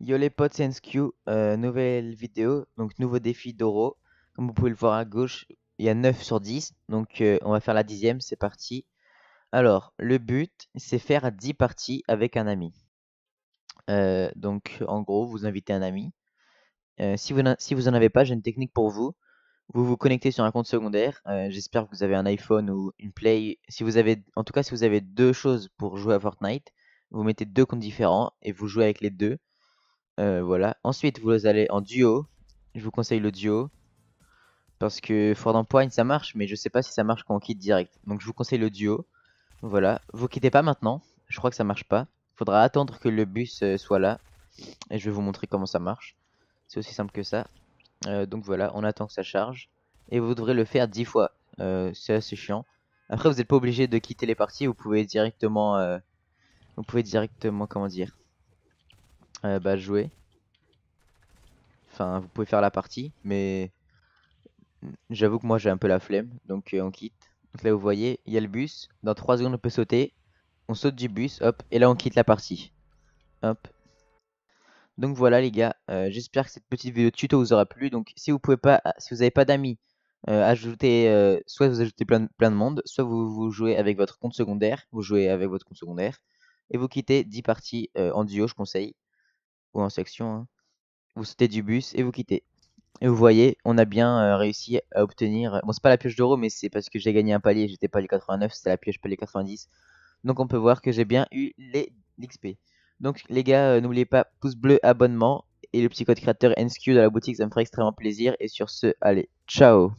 Yo les potes, c'est euh, nouvelle vidéo, donc nouveau défi d'Oro. Comme vous pouvez le voir à gauche, il y a 9 sur 10, donc euh, on va faire la dixième, c'est parti. Alors, le but, c'est faire 10 parties avec un ami. Euh, donc en gros, vous invitez un ami. si, vous si en avez pas, j'ai une technique pour vous. Vous vous connectez sur un compte secondaire, j'espère que vous avez un iPhone ou une Play. Si vous avez, en tout cas, si vous avez deux choses pour jouer à Fortnite, vous mettez deux comptes différents et vous jouez avec les deux. Euh, voilà. Ensuite, vous allez en duo. Je vous conseille le duo. Parce que Ford Empoigne, ça marche, mais je sais pas si ça marche quand on quitte direct. Donc je vous conseille le duo. Voilà. Vous quittez pas maintenant. Je crois que ça marche pas. Faudra attendre que le bus euh, soit là. Et je vais vous montrer comment ça marche. C'est aussi simple que ça. Euh, donc voilà, on attend que ça charge. Et vous devrez le faire 10 fois. c'est assez chiant. Après, vous n'êtes pas obligé de quitter les parties. Vous pouvez directement... vous pouvez directement, comment dire euh, bah, jouer Enfin, vous pouvez faire la partie, mais j'avoue que moi j'ai un peu la flemme, donc euh, on quitte. Donc là, vous voyez, il y a le bus. Dans 3 secondes, on peut sauter. On saute du bus, hop, et là on quitte la partie. Hop. Donc voilà les gars, euh, j'espère que cette petite vidéo tuto vous aura plu. Donc si vous pouvez pas, si vous n'avez pas d'amis, ajoutez, soit vous ajoutez plein, plein de monde, soit vous, vous, jouez avec votre compte secondaire, vous jouez avec votre compte secondaire, et vous quittez 10 parties en duo, je conseille ou en section, hein. vous sautez du bus et vous quittez. Et vous voyez, on a bien euh, réussi à obtenir. Euh, bon, c'est pas la pioche d'euro, mais c'est parce que j'ai gagné un palier. J'étais pas les 89, c'était la pioche palier 90. Donc on peut voir que j'ai bien eu les l'XP. Donc les gars, euh, n'oubliez pas pouce bleu, abonnement et le petit code créateur NSQ dans la boutique, ça me ferait extrêmement plaisir. Et sur ce, allez, ciao